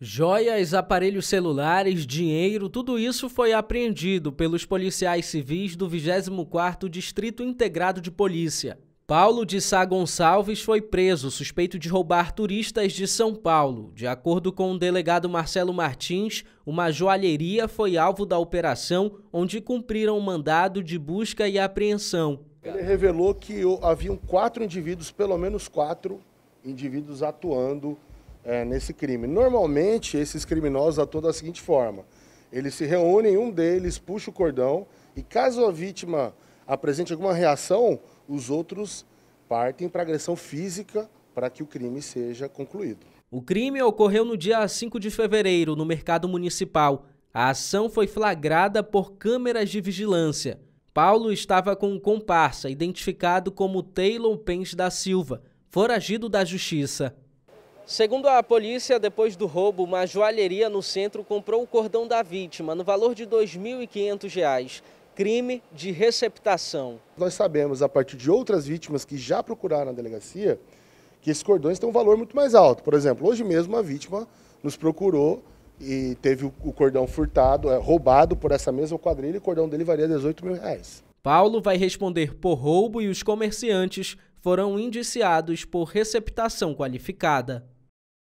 Joias, aparelhos celulares, dinheiro, tudo isso foi apreendido pelos policiais civis do 24º Distrito Integrado de Polícia. Paulo de Sá Gonçalves foi preso suspeito de roubar turistas de São Paulo. De acordo com o delegado Marcelo Martins, uma joalheria foi alvo da operação, onde cumpriram o mandado de busca e apreensão. Ele revelou que haviam quatro indivíduos, pelo menos quatro indivíduos atuando é, nesse crime. Normalmente, esses criminosos atuam da seguinte forma: eles se reúnem, um deles puxa o cordão e, caso a vítima apresente alguma reação, os outros partem para agressão física para que o crime seja concluído. O crime ocorreu no dia 5 de fevereiro, no mercado municipal. A ação foi flagrada por câmeras de vigilância. Paulo estava com um comparsa, identificado como Taylor Pence da Silva, foragido da justiça. Segundo a polícia, depois do roubo, uma joalheria no centro comprou o cordão da vítima no valor de R$ 2.500 crime de receptação. Nós sabemos, a partir de outras vítimas que já procuraram a delegacia, que esses cordões têm um valor muito mais alto. Por exemplo, hoje mesmo a vítima nos procurou e teve o cordão furtado, é, roubado por essa mesma quadrilha e o cordão dele varia 18 mil reais. Paulo vai responder por roubo e os comerciantes foram indiciados por receptação qualificada.